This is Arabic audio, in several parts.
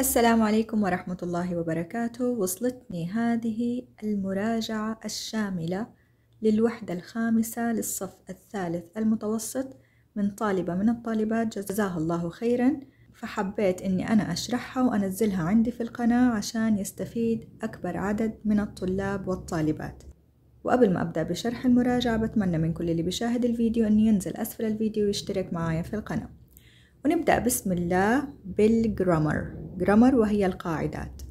السلام عليكم ورحمة الله وبركاته وصلتني هذه المراجعة الشاملة للوحدة الخامسة للصف الثالث المتوسط من طالبة من الطالبات جزاها الله خيرا فحبيت أني أنا أشرحها وأنزلها عندي في القناة عشان يستفيد أكبر عدد من الطلاب والطالبات وقبل ما أبدأ بشرح المراجعة بتمنى من كل اللي بيشاهد الفيديو أن ينزل أسفل الفيديو ويشترك معايا في القناة ونبدأ بسم الله بالجرامر جرامر وهي القاعدات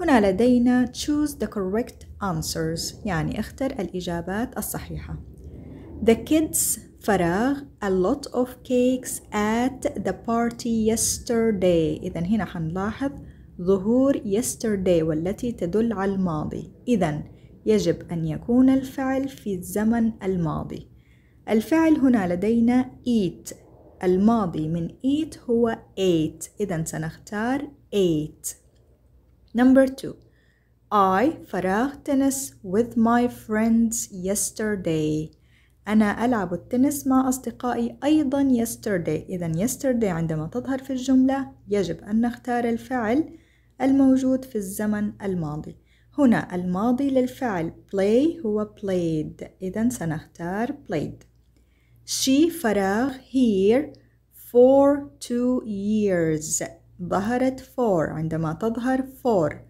هنا لدينا choose the correct answers يعني اختر الإجابات الصحيحة The kids فراغ a lot of cakes at the party yesterday إذا هنا حنلاحظ ظهور yesterday والتي تدل على الماضي إذا يجب أن يكون الفعل في الزمن الماضي الفعل هنا لدينا eat الماضي من eat هو ate إذا سنختار ate number two I فراغ تنس with my friends yesterday أنا ألعب التنس مع أصدقائي أيضا yesterday إذا yesterday عندما تظهر في الجملة يجب أن نختار الفعل الموجود في الزمن الماضي هنا الماضي للفعل play هو played إذا سنختار played she فراغ here for two years ظهرت for عندما تظهر for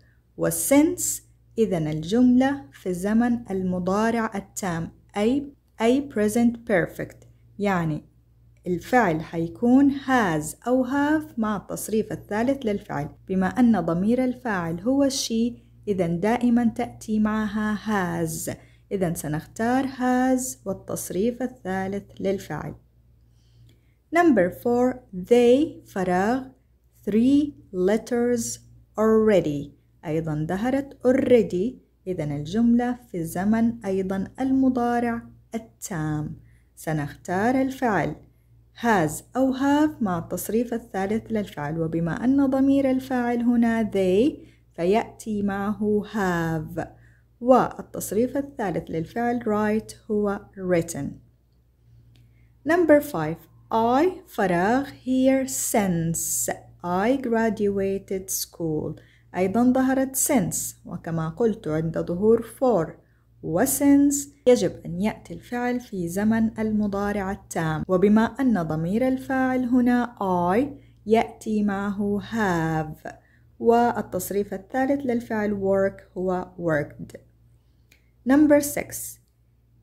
since إذا الجملة في الزمن المضارع التام أي أي present perfect يعني الفعل حيكون has أو have مع التصريف الثالث للفعل بما أن ضمير الفاعل هو she إذا دائما تأتي معها has إذا سنختار has والتصريف الثالث للفعل Number four, they فراغ three letters already أيضا ظهرت already إذا الجملة في الزمن أيضا المضارع التام سنختار الفعل has أو have مع التصريف الثالث للفعل وبما أن ضمير الفاعل هنا they فيأتي معه have والتصريف الثالث للفعل write هو written number five I فراغ here since I graduated school أيضا ظهرت since وكما قلت عند ظهور for و since يجب أن يأتي الفعل في زمن المضارع التام وبما أن ضمير الفاعل هنا I يأتي معه have والتصريف الثالث للفعل work هو worked Number 6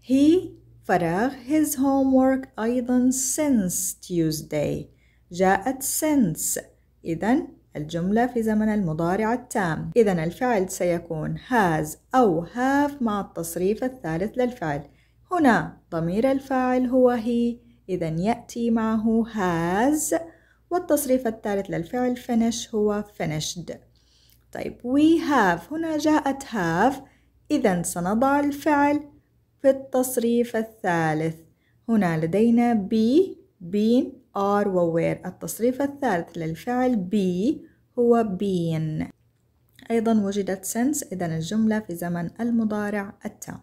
He فرغ his homework أيضا since Tuesday جاءت since إذا الجملة في زمن المضارع التام إذا الفعل سيكون has أو have مع التصريف الثالث للفعل هنا ضمير الفاعل هو he إذا يأتي معه has والتصريف الثالث للفعل finish هو finished طيب we have هنا جاءت have إذا سنضع الفعل في التصريف الثالث هنا لدينا بي بين are وwhere التصريف الثالث للفعل بي هو بين أيضا وجدت since إذا الجملة في زمن المضارع التام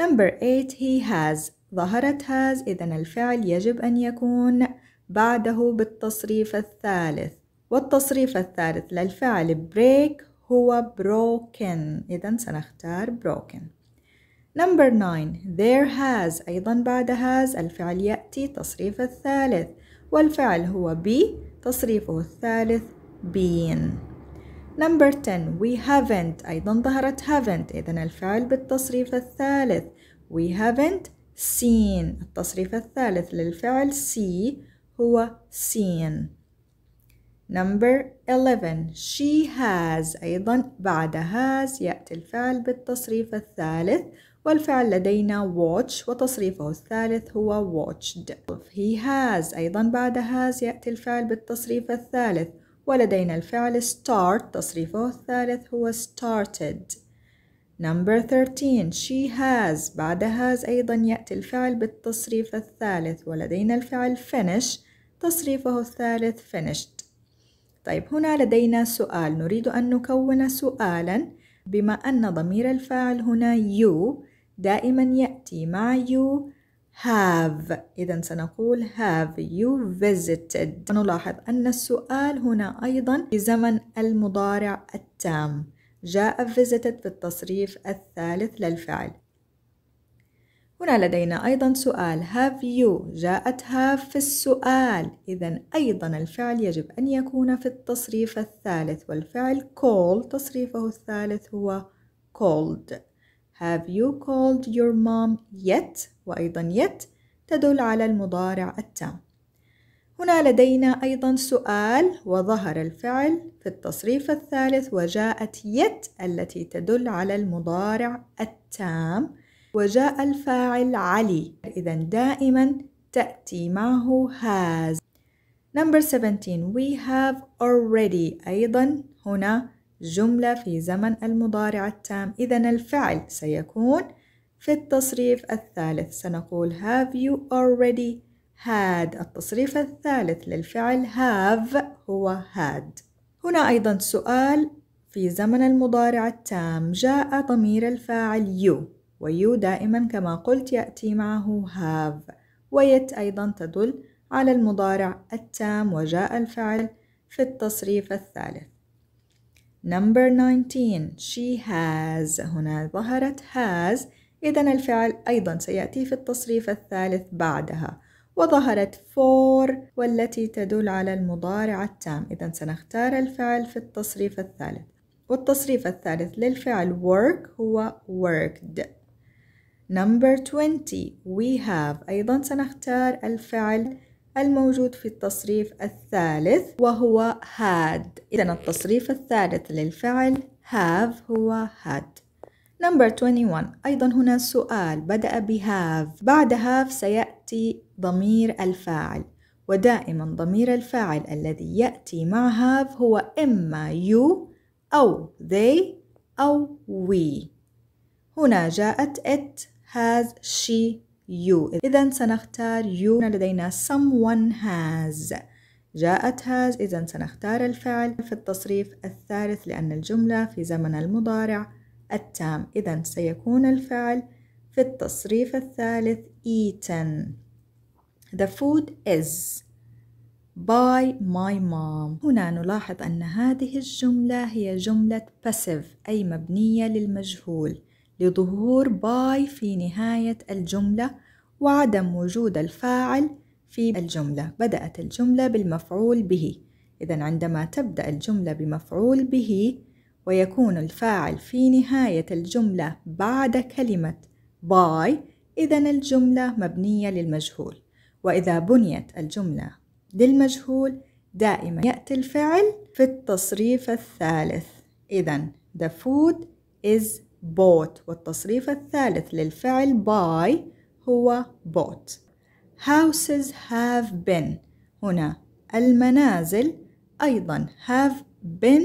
Number 8 he has ظهرت has إذا الفعل يجب أن يكون بعده بالتصريف الثالث والتصريف الثالث للفعل break هو broken إذا سنختار broken Number 9 There has أيضا بعد has الفعل يأتي تصريف الثالث والفعل هو be تصريفه الثالث been Number 10 We haven't أيضا ظهرت haven't إذا الفعل بالتصريف الثالث We haven't seen التصريف الثالث للفعل see هو seen Number 11 She has أيضا بعد has يأتي الفعل بالتصريف الثالث والفعل لدينا watch وتصريفه الثالث هو watched He has أيضا بعد has يأتي الفعل بالتصريف الثالث ولدينا الفعل start تصريفه الثالث هو started Number 13 She has بعد has أيضا يأتي الفعل بالتصريف الثالث ولدينا الفعل finish تصريفه الثالث finished طيب هنا لدينا سؤال نريد أن نكون سؤالا بما أن ضمير الفاعل هنا you دائما يأتي مع you have إذا سنقول have you visited ونلاحظ أن السؤال هنا أيضا في زمن المضارع التام جاء visited في التصريف الثالث للفعل هنا لدينا أيضا سؤال have you جاءت have في السؤال إذا أيضا الفعل يجب أن يكون في التصريف الثالث والفعل call تصريفه الثالث هو called have you called your mom yet وأيضا yet تدل على المضارع التام هنا لدينا أيضا سؤال وظهر الفعل في التصريف الثالث وجاءت يت التي تدل على المضارع التام وجاء الفاعل علي إذا دائما تأتي معه has Number 17 we have already أيضا هنا جملة في زمن المضارع التام إذا الفعل سيكون في التصريف الثالث سنقول have you already had التصريف الثالث للفعل have هو had هنا أيضا سؤال في زمن المضارع التام جاء ضمير الفاعل you ويو دائما كما قلت يأتي معه have ويت أيضا تدل على المضارع التام وجاء الفعل في التصريف الثالث Number 19 she has هنا ظهرت has إذا الفعل أيضا سيأتي في التصريف الثالث بعدها وظهرت for والتي تدل على المضارع التام إذا سنختار الفعل في التصريف الثالث والتصريف الثالث للفعل work هو worked Number 20 we have أيضا سنختار الفعل الموجود في التصريف الثالث وهو had إذا التصريف الثالث للفعل have هو had Number 21 أيضا هنا سؤال بدأ ب have بعد have سيأتي ضمير الفاعل ودائما ضمير الفاعل الذي يأتي مع have هو إما you أو they أو we هنا جاءت it has she you إذا سنختار you لدينا someone has جاءت has إذا سنختار الفعل في التصريف الثالث لأن الجملة في زمن المضارع التام إذا سيكون الفعل في التصريف الثالث eaten The food is by my mom هنا نلاحظ أن هذه الجملة هي جملة passive أي مبنية للمجهول لظهور باي في نهاية الجملة وعدم وجود الفاعل في الجملة بدأت الجملة بالمفعول به إذا عندما تبدأ الجملة بمفعول به ويكون الفاعل في نهاية الجملة بعد كلمة باي إذا الجملة مبنية للمجهول وإذا بنيت الجملة للمجهول دائما يأتي الفعل في التصريف الثالث إذا the food is bought والتصريف الثالث للفعل by هو bought houses have been هنا المنازل أيضا have been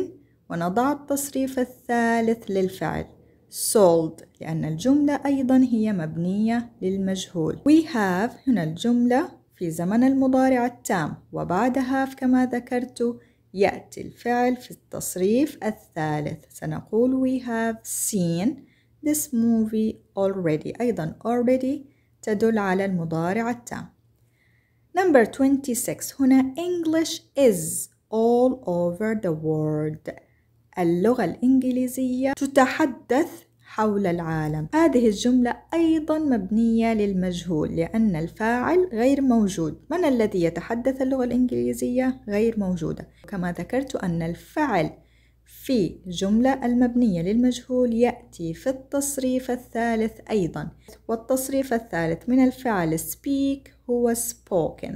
ونضع التصريف الثالث للفعل sold لأن الجملة أيضا هي مبنية للمجهول we have هنا الجملة في زمن المضارع التام وبعد have كما ذكرت يأتي الفعل في التصريف الثالث سنقول we have seen this movie already أيضا already تدل على المضارع التام Number 26 هنا English is all over the world اللغة الإنجليزية تتحدث حول العالم هذه الجملة أيضا مبنية للمجهول لأن الفاعل غير موجود من الذي يتحدث اللغة الإنجليزية غير موجودة كما ذكرت أن الفعل في جملة المبنية للمجهول يأتي في التصريف الثالث أيضا والتصريف الثالث من الفعل speak هو spoken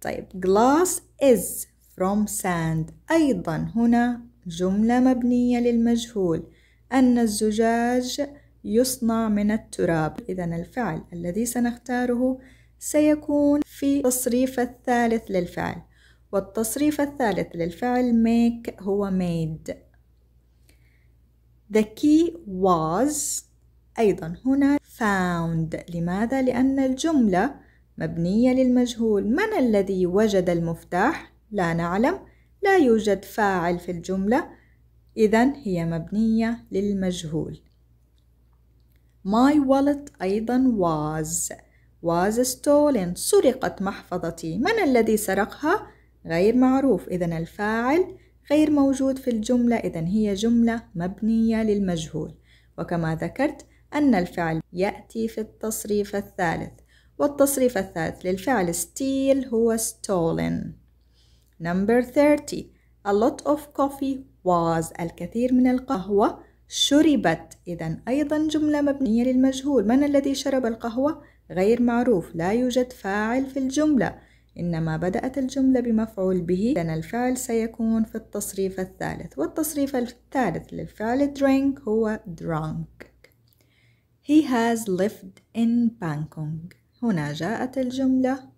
طيب glass is from sand أيضا هنا جملة مبنية للمجهول أن الزجاج يصنع من التراب إذا الفعل الذي سنختاره سيكون في تصريف الثالث للفعل والتصريف الثالث للفعل make هو made The key was أيضا هنا found لماذا؟ لأن الجملة مبنية للمجهول من الذي وجد المفتاح؟ لا نعلم لا يوجد فاعل في الجملة إذا هي مبنية للمجهول My wallet أيضا was was stolen سرقت محفظتي من الذي سرقها؟ غير معروف إذا الفاعل غير موجود في الجملة إذا هي جملة مبنية للمجهول وكما ذكرت أن الفعل يأتي في التصريف الثالث والتصريف الثالث للفعل steal هو stolen Number 30 A lot of coffee was الكثير من القهوة شربت إذا أيضا جملة مبنية للمجهول من الذي شرب القهوة؟ غير معروف لا يوجد فاعل في الجملة إنما بدأت الجملة بمفعول به إذن الفعل سيكون في التصريف الثالث والتصريف الثالث للفعل drink هو drunk He has lived in Bangkok هنا جاءت الجملة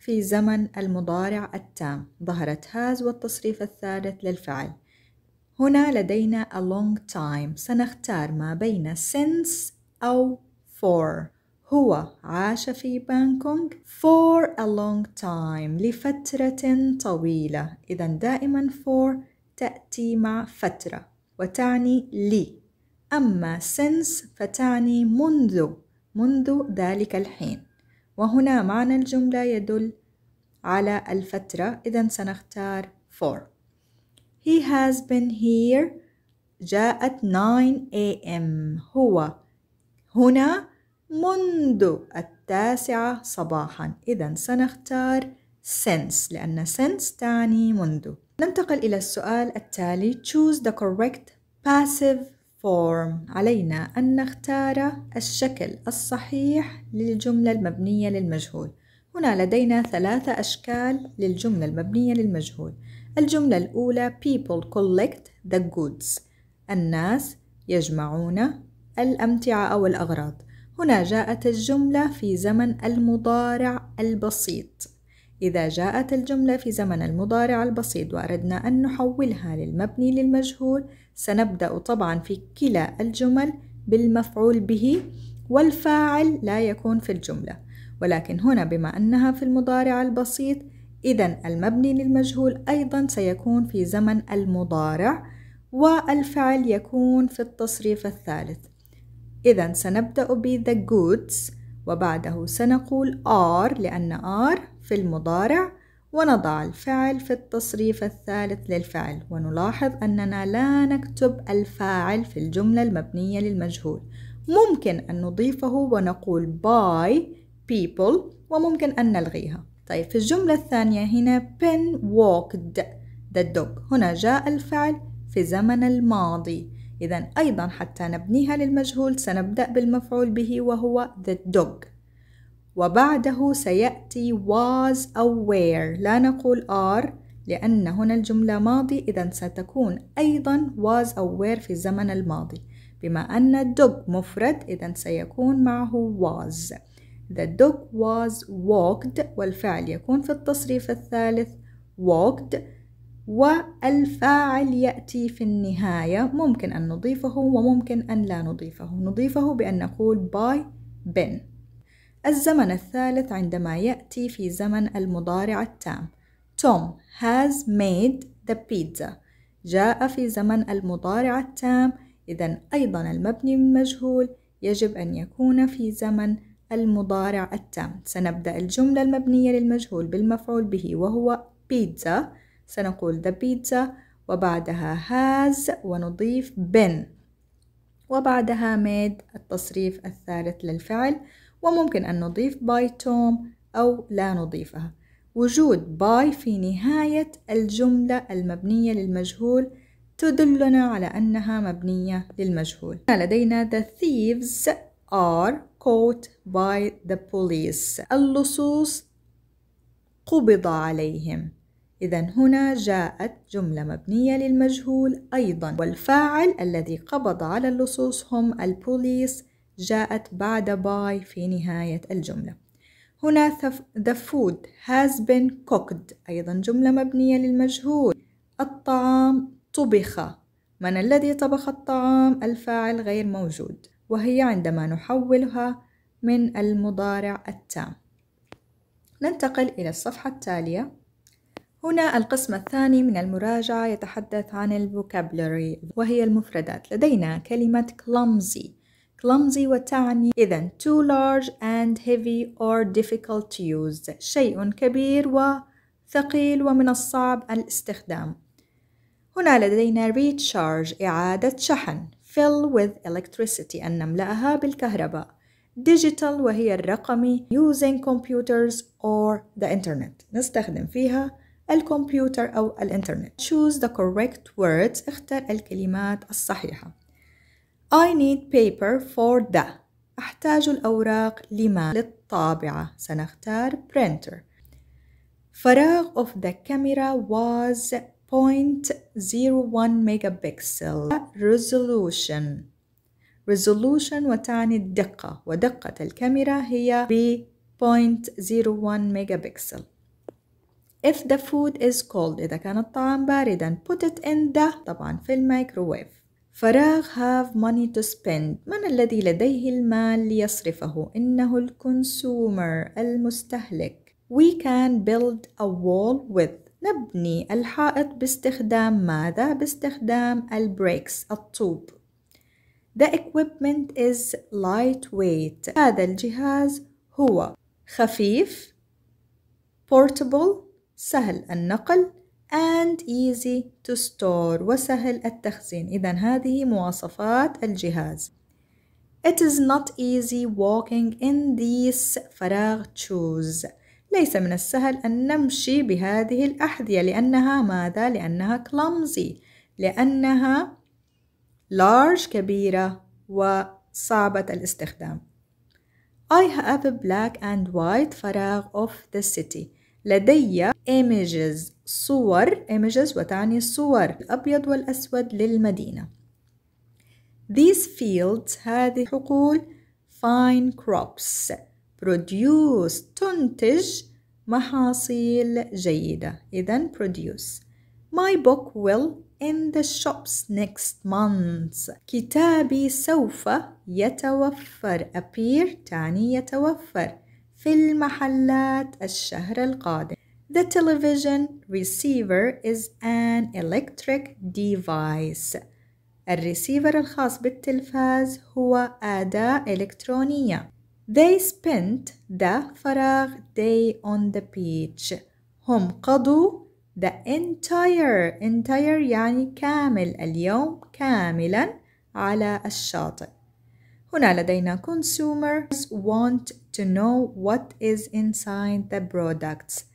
في زمن المضارع التام ظهرت هاز والتصريف الثالث للفعل هنا لدينا a long time سنختار ما بين since أو for هو عاش في بانكونغ for a long time لفترة طويلة إذا دائما for تأتي مع فترة وتعني لي أما since فتعني منذ منذ ذلك الحين وهنا معنى الجملة يدل على الفترة إذا سنختار for He has been here جاءت 9 a.m. هو هنا منذ التاسعة صباحا إذا سنختار since لأن since تعني منذ ننتقل إلى السؤال التالي choose the correct passive form علينا أن نختار الشكل الصحيح للجملة المبنية للمجهول هنا لدينا ثلاثة أشكال للجملة المبنية للمجهول الجملة الأولى people collect the goods الناس يجمعون الأمتعة أو الأغراض هنا جاءت الجملة في زمن المضارع البسيط إذا جاءت الجملة في زمن المضارع البسيط وأردنا أن نحولها للمبني للمجهول سنبدأ طبعا في كلا الجمل بالمفعول به والفاعل لا يكون في الجملة ولكن هنا بما أنها في المضارع البسيط إذا المبني للمجهول أيضا سيكون في زمن المضارع والفعل يكون في التصريف الثالث إذا سنبدأ ب the goods وبعده سنقول are لأن are في المضارع ونضع الفعل في التصريف الثالث للفعل ونلاحظ أننا لا نكتب الفاعل في الجملة المبنية للمجهول ممكن أن نضيفه ونقول by people وممكن أن نلغيها طيب في الجملة الثانية هنا pen walked the dog هنا جاء الفعل في زمن الماضي إذا أيضا حتى نبنيها للمجهول سنبدأ بالمفعول به وهو the dog وبعده سيأتي was أو لا نقول are لأن هنا الجملة ماضي إذا ستكون أيضا was أو في الزمن الماضي بما أن dog مفرد إذا سيكون معه was The dog was walked والفعل يكون في التصريف الثالث walked والفاعل يأتي في النهاية ممكن أن نضيفه وممكن أن لا نضيفه نضيفه بأن نقول by Ben الزمن الثالث عندما يأتي في زمن المضارع التام توم has made the pizza جاء في زمن المضارع التام إذا أيضا المبني المجهول يجب أن يكون في زمن المضارع التام سنبدأ الجملة المبنية للمجهول بالمفعول به وهو بيتزا سنقول the pizza وبعدها has ونضيف been وبعدها made التصريف الثالث للفعل وممكن أن نضيف باي توم أو لا نضيفها وجود باي في نهاية الجملة المبنية للمجهول تدلنا على أنها مبنية للمجهول لدينا the thieves are caught by the police اللصوص قبض عليهم إذا هنا جاءت جملة مبنية للمجهول أيضا والفاعل الذي قبض على اللصوص هم البوليس جاءت بعد باي في نهاية الجملة هنا the food has been cooked أيضا جملة مبنية للمجهول الطعام طبخ من الذي طبخ الطعام الفاعل غير موجود وهي عندما نحولها من المضارع التام ننتقل إلى الصفحة التالية هنا القسم الثاني من المراجعة يتحدث عن الفوكابلوري وهي المفردات لدينا كلمة clumsy clumsy وتعني إذا too large and heavy or difficult to use شيء كبير وثقيل ومن الصعب الاستخدام هنا لدينا recharge إعادة شحن fill with electricity أن نملأها بالكهرباء digital وهي الرقمي using computers or the internet نستخدم فيها الكمبيوتر أو الإنترنت choose the correct words اختر الكلمات الصحيحة I need paper for the أحتاج الأوراق لما للطابعة سنختار printer فراغ of the camera was 0.01 megapixel resolution resolution وتعني الدقة ودقة الكاميرا هي ب 0.01 megapixel if the food is cold إذا كان الطعام باردا put it in the طبعا في الميكروويف فراغ have money to spend من الذي لديه المال ليصرفه إنه الكونسومر المستهلك we can build a wall with نبني الحائط باستخدام ماذا؟ باستخدام البريكس الطوب The equipment is lightweight هذا الجهاز هو خفيف portable سهل النقل and easy to store وسهل التخزين إذا هذه مواصفات الجهاز It is not easy walking in these فراغ shoes ليس من السهل أن نمشي بهذه الأحذية لأنها ماذا؟ لأنها clumsy لأنها large كبيرة وصعبة الاستخدام I have a black and white فراغ of the city لدي images صور images وتعني الصور الأبيض والأسود للمدينة These fields هذه حقول fine crops produce تنتج محاصيل جيدة إذا produce My book will in the shops next month كتابي سوف يتوفر appear تعني يتوفر في المحلات الشهر القادم The television receiver is an electric device. الريسيفر الخاص بالتلفاز هو أداة إلكترونية. They spent the فراغ day on the beach. هم قضوا the entire entire يعني كامل اليوم كاملا على الشاطئ. هنا لدينا consumers want to know what is inside the products.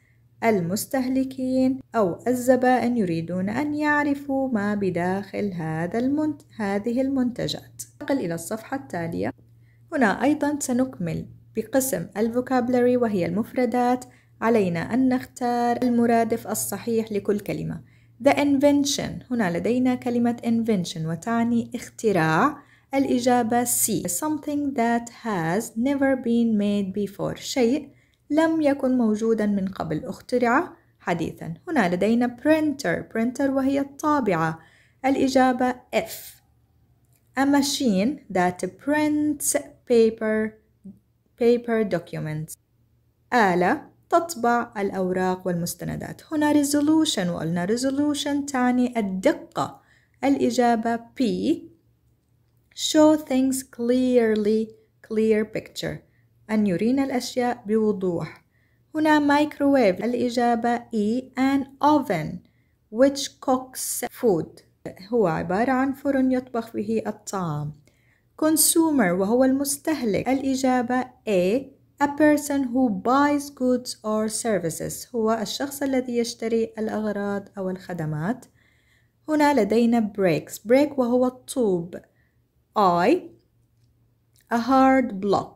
المستهلكين أو الزبائن يريدون أن يعرفوا ما بداخل هذا المنت... هذه المنتجات ننتقل إلى الصفحة التالية هنا أيضا سنكمل بقسم الفوكابلري وهي المفردات علينا أن نختار المرادف الصحيح لكل كلمة The invention هنا لدينا كلمة invention وتعني اختراع الإجابة C something that has never been made before شيء لم يكن موجودا من قبل اخترع حديثا هنا لدينا printer printer وهي الطابعة الإجابة F a machine that prints paper paper documents آلة تطبع الأوراق والمستندات هنا resolution وقلنا resolution تعني الدقة الإجابة P show things clearly clear picture أن يرينا الأشياء بوضوح هنا مايكروويف الإجابة E an oven which cooks food هو عبارة عن فرن يطبخ به الطعام consumer وهو المستهلك الإجابة A a person who buys goods or services هو الشخص الذي يشتري الأغراض أو الخدمات هنا لدينا breaks break وهو الطوب I a hard block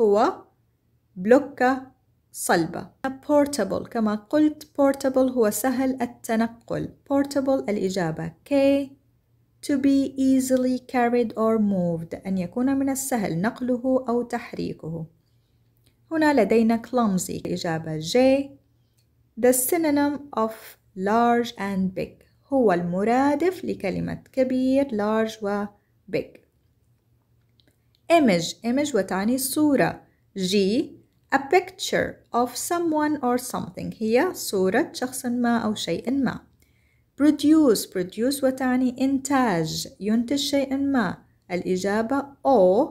هو بلوكة صلبة portable كما قلت portable هو سهل التنقل portable الإجابة K to be easily carried or moved أن يكون من السهل نقله أو تحريكه هنا لدينا clumsy الإجابة J the synonym of large and big هو المرادف لكلمة كبير large و big image image وتعني صورة G a picture of someone or something هي صورة شخص ما أو شيء ما produce produce وتعني إنتاج ينتج شيء ما الإجابة O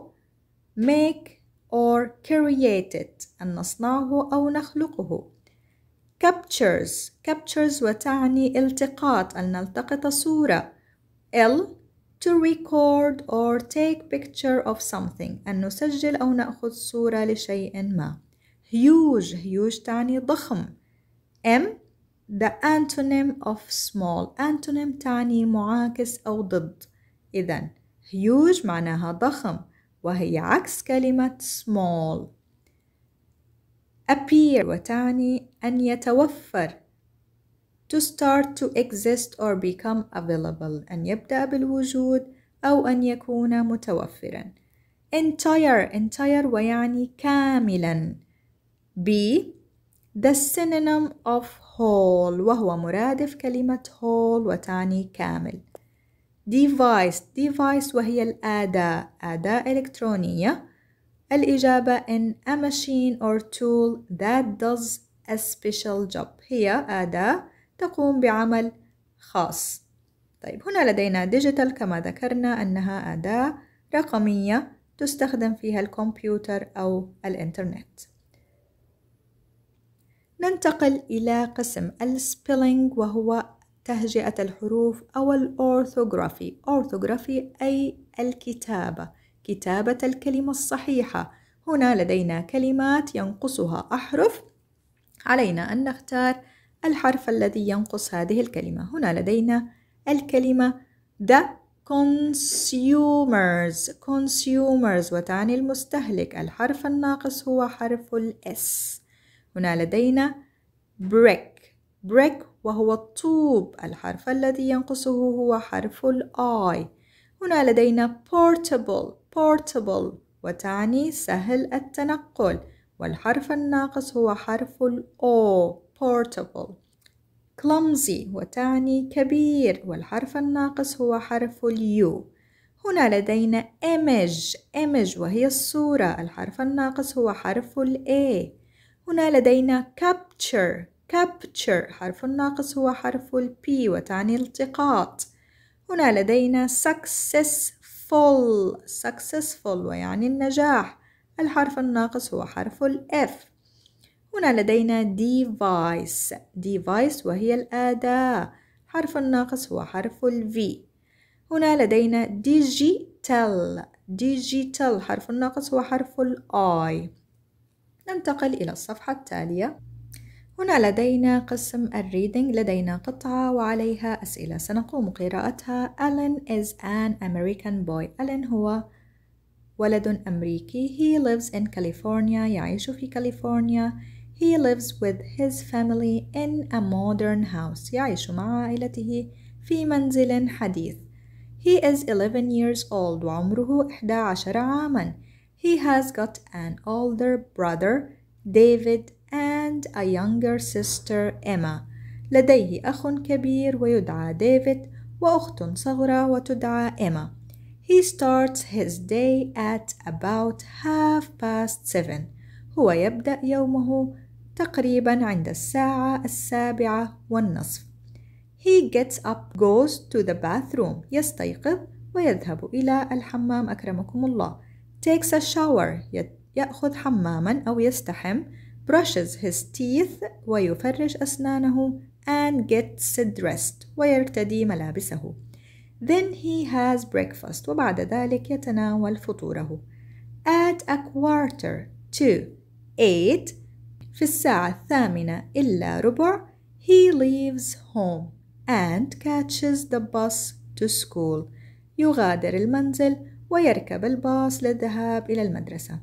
make or create it أن نصنعه أو نخلقه captures captures وتعني التقاط أن نلتقط صورة L to record or take picture of something أن نسجل أو نأخذ صورة لشيء ما huge huge تعني ضخم M the antonym of small antonym تعني معاكس أو ضد إذا huge معناها ضخم وهي عكس كلمة small appear وتعني أن يتوفر to start to exist or become available أن يبدأ بالوجود أو أن يكون متوفرا entire entire ويعني كاملا B the synonym of whole وهو مرادف كلمة whole وتعني كامل device device وهي الأداة أداة إلكترونية الإجابة in a machine or tool that does a special job هي أداة تقوم بعمل خاص طيب هنا لدينا ديجيتال كما ذكرنا أنها أداة رقمية تستخدم فيها الكمبيوتر أو الإنترنت ننتقل إلى قسم السبيلينج وهو تهجئة الحروف أو الأورثوغرافي أورثوغرافي أي الكتابة كتابة الكلمة الصحيحة هنا لدينا كلمات ينقصها أحرف علينا أن نختار الحرف الذي ينقص هذه الكلمة هنا لدينا الكلمة the consumers consumers وتعني المستهلك الحرف الناقص هو حرف الاس هنا لدينا brick brick وهو الطوب الحرف الذي ينقصه هو حرف الاي هنا لدينا portable portable وتعني سهل التنقل والحرف الناقص هو حرف الأو portable clumsy وتعني كبير والحرف الناقص هو حرف اليو هنا لدينا image image وهي الصورة الحرف الناقص هو حرف ال A هنا لدينا capture capture حرف الناقص هو حرف ال P وتعني التقاط هنا لدينا successful successful ويعني النجاح الحرف الناقص هو حرف ال F هنا لدينا device device وهي الأداة حرف الناقص هو حرف ال V هنا لدينا digital digital حرف الناقص هو حرف ال I ننتقل إلى الصفحة التالية هنا لدينا قسم الريدنج لدينا قطعة وعليها أسئلة سنقوم قراءتها ألين is an American boy ألين هو ولد أمريكي he lives in California يعيش في كاليفورنيا He lives with his family in a modern house. يعيش مع عائلته في منزل حديث. He is 11 years old وعمره 11 عاما. He has got an older brother David and a younger sister Emma. لديه أخ كبير ويدعى ديفيد وأخت صغرى وتدعى إيما. He starts his day at about half past seven. هو يبدأ يومه تقريبا عند الساعة السابعة والنصف He gets up goes to the bathroom يستيقظ ويذهب إلى الحمام أكرمكم الله takes a shower يأخذ حماما أو يستحم brushes his teeth ويفرش أسنانه and gets dressed ويرتدي ملابسه Then he has breakfast وبعد ذلك يتناول فطوره At a quarter to eight في الساعة الثامنة إلا ربع he leaves home and catches the bus to school يغادر المنزل ويركب الباص للذهاب إلى المدرسة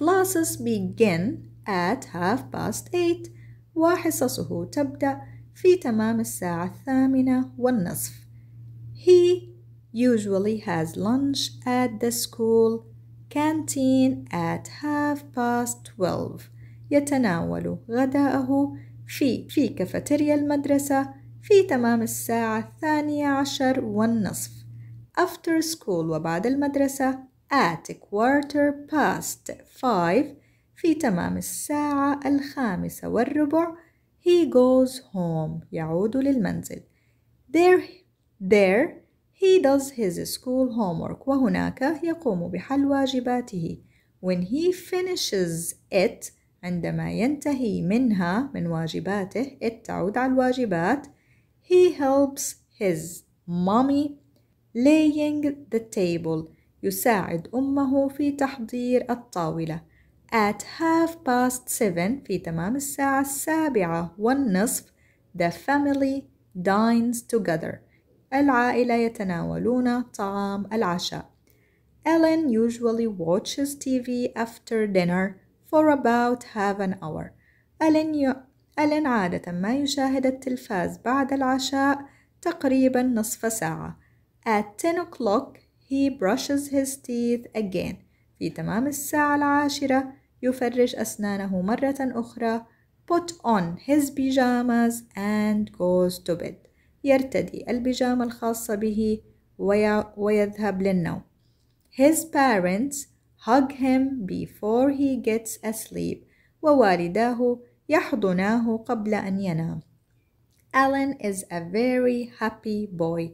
classes begin at half past eight وحصصه تبدأ في تمام الساعة الثامنة والنصف he usually has lunch at the school canteen at half past twelve يتناول غداءه في في كافيتيريا المدرسة في تمام الساعة الثانية عشر والنصف after school وبعد المدرسة at quarter past five في تمام الساعة الخامسة والربع he goes home يعود للمنزل there there he does his school homework وهناك يقوم بحل واجباته when he finishes it عندما ينتهي منها من واجباته التعود على الواجبات he helps his mommy laying the table يساعد أمه في تحضير الطاولة at half past seven في تمام الساعة السابعة والنصف the family dines together العائلة يتناولون طعام العشاء Ellen usually watches TV after dinner for about half an hour ألين, ي... ألين عادة ما يشاهد التلفاز بعد العشاء تقريبا نصف ساعة At 10 o'clock he brushes his teeth again في تمام الساعة العاشرة يفرش أسنانه مرة أخرى put on his pajamas and goes to bed يرتدي البيجامة الخاصة به ويذهب للنوم His parents hug him before he gets asleep ووالداه يحضناه قبل أن ينام Alan is a very happy boy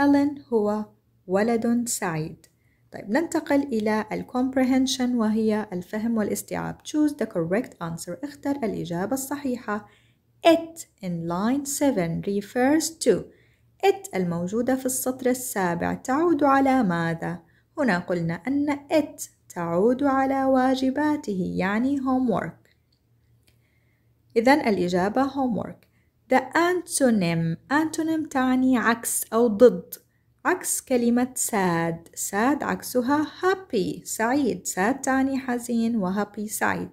Alan هو ولد سعيد طيب ننتقل إلى ال comprehension وهي الفهم والاستيعاب choose the correct answer اختر الإجابة الصحيحة it in line 7 refers to it الموجودة في السطر السابع تعود على ماذا؟ هنا قلنا أن it تعود على واجباته يعني homework إذا الإجابة homework The antonym antonym تعني عكس أو ضد عكس كلمة sad sad عكسها happy سعيد sad تعني حزين و happy سعيد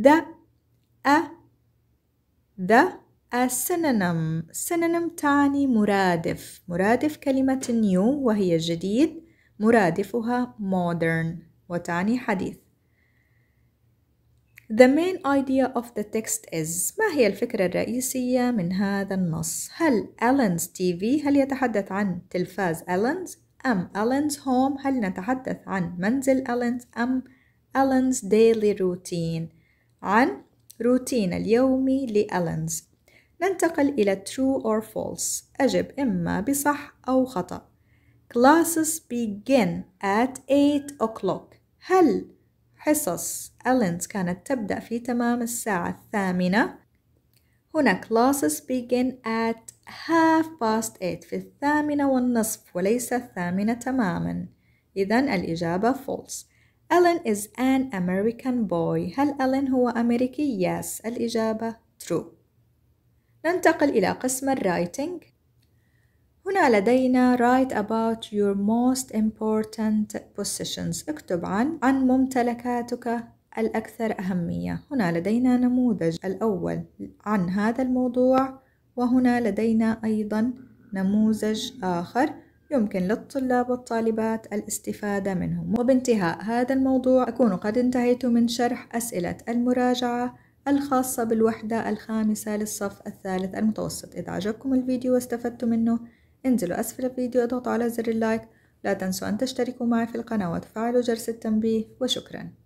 the a the a synonym synonym تعني مرادف مرادف كلمة new وهي جديد مرادفها modern وتعني حديث The main idea of the text is ما هي الفكرة الرئيسية من هذا النص؟ هل Ellen's TV هل يتحدث عن تلفاز Ellen's أم Ellen's home هل نتحدث عن منزل Ellen's أم Ellen's daily routine عن روتين اليومي لألنز ننتقل إلى true or false أجب إما بصح أو خطأ Classes begin at 8 o'clock هل حصص ألينز كانت تبدأ في تمام الساعة الثامنة؟ هنا classes begin at half past eight في الثامنة والنصف وليس الثامنة تماما إذا الإجابة false ألين is an American boy هل ألين هو أمريكي؟ yes الإجابة true ننتقل إلى قسم الرايتنج هنا لدينا write about your most important possessions اكتب عن عن ممتلكاتك الأكثر أهمية هنا لدينا نموذج الأول عن هذا الموضوع وهنا لدينا أيضا نموذج آخر يمكن للطلاب والطالبات الاستفادة منهم وبانتهاء هذا الموضوع أكون قد انتهيت من شرح أسئلة المراجعة الخاصة بالوحدة الخامسة للصف الثالث المتوسط إذا عجبكم الفيديو واستفدتم منه انزلوا أسفل الفيديو اضغطوا على زر اللايك لا تنسوا أن تشتركوا معي في القناة وتفعلوا جرس التنبيه وشكراً